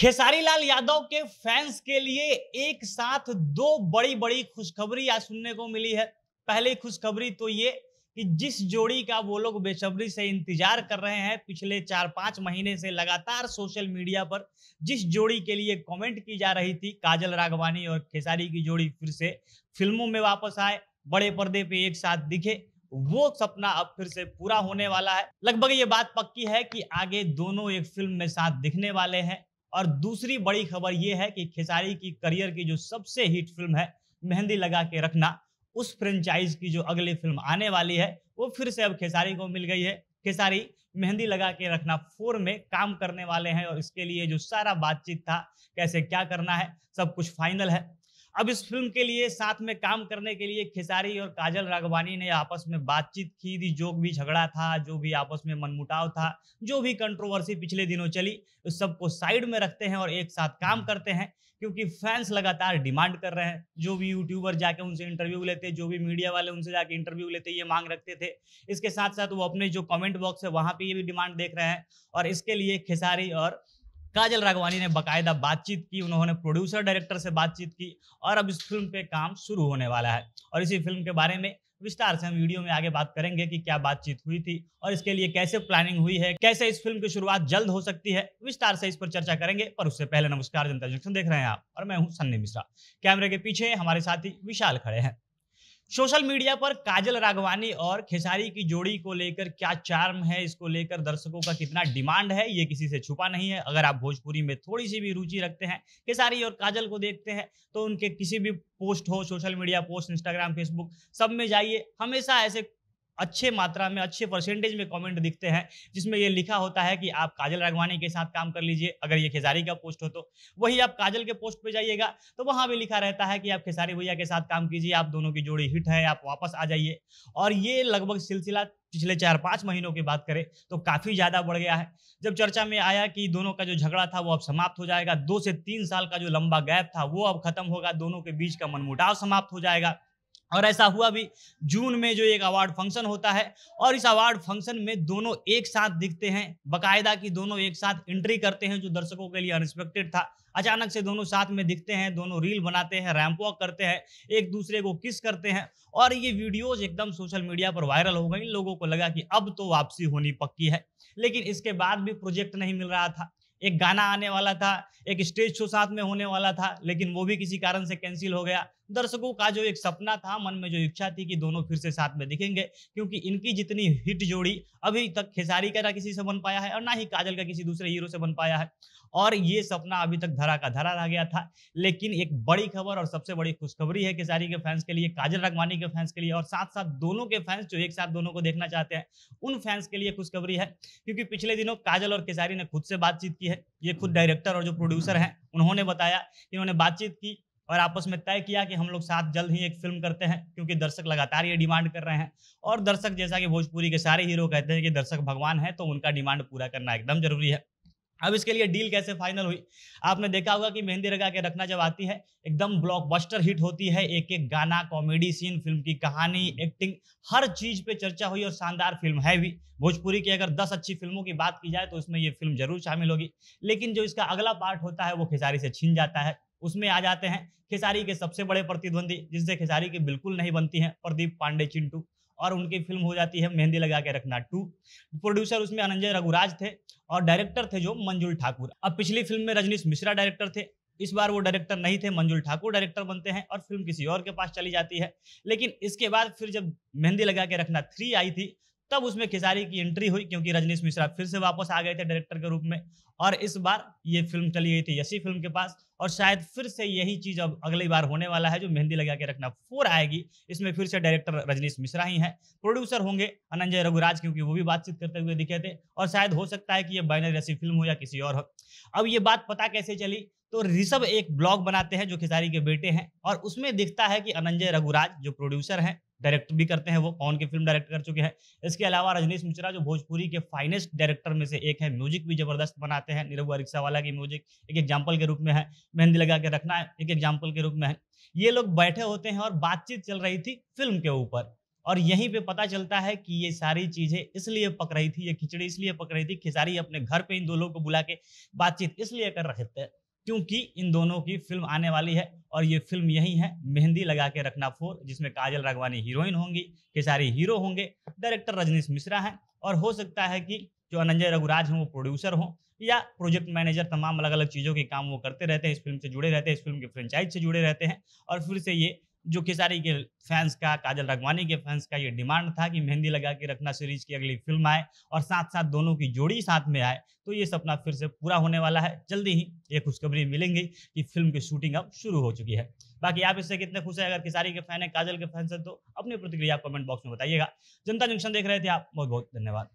खेसारी लाल यादव के फैंस के लिए एक साथ दो बड़ी बड़ी खुशखबरी आज सुनने को मिली है पहली खुशखबरी तो ये कि जिस जोड़ी का वो लोग बेसब्री से इंतजार कर रहे हैं पिछले चार पांच महीने से लगातार सोशल मीडिया पर जिस जोड़ी के लिए कमेंट की जा रही थी काजल राघवानी और खेसारी की जोड़ी फिर से फिल्मों में वापस आए बड़े पर्दे पे एक साथ दिखे वो सपना अब फिर से पूरा होने वाला है लगभग ये बात पक्की है कि आगे दोनों एक फिल्म में साथ दिखने वाले हैं और दूसरी बड़ी खबर यह है कि खेसारी की करियर की जो सबसे हिट फिल्म है मेहंदी लगा के रखना उस फ्रेंचाइज की जो अगली फिल्म आने वाली है वो फिर से अब खेसारी को मिल गई है खेसारी मेहंदी लगा के रखना फोर में काम करने वाले हैं और इसके लिए जो सारा बातचीत था कैसे क्या करना है सब कुछ फाइनल है अब इस फिल्म के लिए साथ में काम करने के लिए खेसारी और काजल राघवानी ने आपस में बातचीत की थी जो भी झगड़ा था जो भी आपस में मनमुटाव था जो भी कंट्रोवर्सी पिछले दिनों चली उस सबको साइड में रखते हैं और एक साथ काम करते हैं क्योंकि फैंस लगातार डिमांड कर रहे हैं जो भी यूट्यूबर जाके उनसे इंटरव्यू लेते जो भी मीडिया वाले उनसे जाके इंटरव्यू लेते ये मांग रखते थे इसके साथ साथ वो अपने जो कमेंट बॉक्स है वहाँ पर ये भी डिमांड देख रहे हैं और इसके लिए खेसारी और काजल राघवानी ने बकायदा बातचीत की उन्होंने प्रोड्यूसर डायरेक्टर से बातचीत की और अब इस फिल्म पे काम शुरू होने वाला है और इसी फिल्म के बारे में विस्तार से हम वीडियो में आगे बात करेंगे कि क्या बातचीत हुई थी और इसके लिए कैसे प्लानिंग हुई है कैसे इस फिल्म की शुरुआत जल्द हो सकती है विस्तार से इस पर चर्चा करेंगे पर उससे पहले नमस्कार जनता जंक्शन देख रहे हैं आप और मैं हूँ सन्नी मिश्रा कैमरे के पीछे हमारे साथी विशाल खड़े हैं सोशल मीडिया पर काजल राघवानी और खेसारी की जोड़ी को लेकर क्या चार्म है इसको लेकर दर्शकों का कितना डिमांड है ये किसी से छुपा नहीं है अगर आप भोजपुरी में थोड़ी सी भी रुचि रखते हैं खेसारी और काजल को देखते हैं तो उनके किसी भी पोस्ट हो social media post Instagram Facebook सब में जाइए हमेशा ऐसे अच्छे मात्रा में अच्छे परसेंटेज में कमेंट दिखते हैं जिसमें ये लिखा होता है कि आप काजल राघवानी के साथ काम कर लीजिए अगर ये खेसारी का पोस्ट हो तो वही आप काजल के पोस्ट पे जाइएगा तो वहाँ भी लिखा रहता है कि आप खेसारी भैया के साथ काम कीजिए आप दोनों की जोड़ी हिट है आप वापस आ जाइए और ये लगभग सिलसिला पिछले चार पाँच महीनों की बात करें तो काफ़ी ज़्यादा बढ़ गया है जब चर्चा में आया कि दोनों का जो झगड़ा था वो अब समाप्त हो जाएगा दो से तीन साल का जो लंबा गैप था वो अब खत्म होगा दोनों के बीच का मनमुटाव समाप्त हो जाएगा और ऐसा हुआ भी जून में जो एक अवार्ड फंक्शन होता है और इस अवार्ड फंक्शन में दोनों एक साथ दिखते हैं बकायदा कि दोनों एक साथ एंट्री करते हैं जो दर्शकों के लिए अनएक्सपेक्टेड था अचानक से दोनों साथ में दिखते हैं दोनों रील बनाते हैं रैम्प वॉक करते हैं एक दूसरे को किस करते हैं और ये वीडियोज एकदम सोशल मीडिया पर वायरल हो गई लोगों को लगा कि अब तो वापसी होनी पक्की है लेकिन इसके बाद भी प्रोजेक्ट नहीं मिल रहा था एक गाना आने वाला था एक स्टेज शो साथ में होने वाला था लेकिन वो भी किसी कारण से कैंसिल हो गया दर्शकों का जो एक सपना था मन में जो इच्छा थी कि दोनों फिर से साथ में दिखेंगे क्योंकि इनकी जितनी हिट जोड़ी अभी तक खेसारी का ना किसी से बन पाया है और ना ही काजल का किसी दूसरे हीरो से बन पाया है और ये सपना अभी तक धरा का धरा रह गया था लेकिन एक बड़ी खबर और सबसे बड़ी खुशखबरी है खेसारी के फैंस के लिए काजल रगवानी के फैंस के लिए और साथ साथ दोनों के फैंस जो एक साथ दोनों को देखना चाहते हैं उन फैंस के लिए खुशखबरी है क्योंकि पिछले दिनों काजल और खेसारी ने खुद से बातचीत की है ये खुद डायरेक्टर और जो प्रोड्यूसर हैं उन्होंने बताया कि उन्होंने बातचीत की और आपस में तय किया कि हम लोग साथ जल्द ही एक फिल्म करते हैं क्योंकि दर्शक लगातार ये डिमांड कर रहे हैं और दर्शक जैसा कि भोजपुरी के सारे हीरो कहते हैं कि दर्शक भगवान है तो उनका डिमांड पूरा करना एकदम जरूरी है अब इसके लिए डील कैसे फाइनल हुई आपने देखा होगा कि मेहंदी लगा के रखना जब आती है एकदम ब्लॉकबस्टर हिट होती है एक एक गाना कॉमेडी सीन फिल्म की कहानी एक्टिंग हर चीज पे चर्चा हुई और शानदार फिल्म है भी भोजपुरी की अगर 10 अच्छी फिल्मों की बात की जाए तो उसमें ये फिल्म जरूर शामिल होगी लेकिन जो इसका अगला पार्ट होता है वो खेसारी से छीन जाता है उसमें आ जाते हैं खेसारी के सबसे बड़े प्रतिद्वंदी जिससे खेसारी की बिल्कुल नहीं बनती है प्रदीप पांडे चिंटू और उनकी फिल्म हो जाती है मेहंदी लगा के रखना टू प्रोड्यूसर उसमें अनंजय रघुराज थे और डायरेक्टर थे जो मंजुल ठाकुर अब पिछली फिल्म में रजनीश मिश्रा डायरेक्टर थे इस बार वो डायरेक्टर नहीं थे मंजुल ठाकुर डायरेक्टर बनते हैं और फिल्म किसी और के पास चली जाती है लेकिन इसके बाद फिर जब मेहंदी लगा के रखना थ्री आई थी तब उसमें खेसारी की एंट्री हुई क्योंकि रजनीश मिश्रा फिर से वापस आ गए थे डायरेक्टर के रूप में और इस बार ये फिल्म चली गई थी यशी फिल्म के पास और शायद फिर से यही चीज अब अगली बार होने वाला है जो मेहंदी लगा के रखना फोर आएगी इसमें फिर से डायरेक्टर रजनीश मिश्रा ही हैं प्रोड्यूसर होंगे अनंजय रघुराज क्योंकि वो भी बातचीत करते हुए दिखे थे और शायद हो सकता है कि ये बैनर जैसी फिल्म हो या किसी और हो अब ये बात पता कैसे चली तो ऋषभ एक ब्लॉग बनाते हैं जो खिसारी के बेटे हैं और उसमें दिखता है कि अनंजय रघुराज जो प्रोड्यूसर हैं डायरेक्ट भी करते हैं वो कौन की फिल्म डायरेक्ट कर चुके हैं इसके अलावा रजनीश मिश्रा जो भोजपुरी के फाइनेस्ट डायरेक्टर में से एक है म्यूजिक भी जबरदस्त बनाते हैं निरहुआ रिक्शा वाला की म्यूजिक एक एग्जाम्पल के रूप में है मेहंदी लगा के रखना है एक एग्जाम्पल के रूप में है ये लोग बैठे होते हैं और बातचीत चल रही थी फिल्म के ऊपर और यहीं पे पता चलता है कि ये सारी चीजें इसलिए पक रही थी ये खिचड़ी इसलिए पक रही थी खिसारी अपने घर पे इन दो लोगों को बुला के बातचीत इसलिए कर रहे थे क्योंकि इन दोनों की फिल्म आने वाली है और ये फिल्म यही है मेहंदी लगा के रखना फोर जिसमें काजल राघवानी हीरोइन होंगी खेसारी हीरो होंगे डायरेक्टर रजनीश मिश्रा हैं और हो सकता है कि जो अनंजय रघुराज हैं वो प्रोड्यूसर हों या प्रोजेक्ट मैनेजर तमाम अलग अलग चीज़ों के काम वो करते रहते हैं इस फिल्म से जुड़े रहते हैं इस फिल्म के फ्रेंचाइज से जुड़े रहते हैं और फिर से ये जो खेसारी के फैंस का काजल रगवानी के फैंस का ये डिमांड था कि मेहंदी लगा के रखना सीरीज की अगली फिल्म आए और साथ साथ दोनों की जोड़ी साथ में आए तो ये सपना फिर से पूरा होने वाला है जल्दी ही ये खुशखबरी मिलेंगी कि फिल्म की शूटिंग अब शुरू हो चुकी है बाकी आप इससे कितने खुश हैं अगर खेसारी के फैन है काजल के फैंस हैं तो अपनी प्रतिक्रिया कमेंट बॉक्स में बताइएगा जनता जंक्शन देख रहे थे आप बहुत बहुत धन्यवाद